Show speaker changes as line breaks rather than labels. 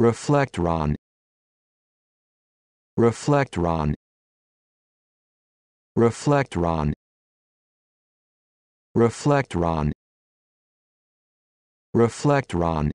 Reflectron Reflectron Reflectron Reflectron Reflectron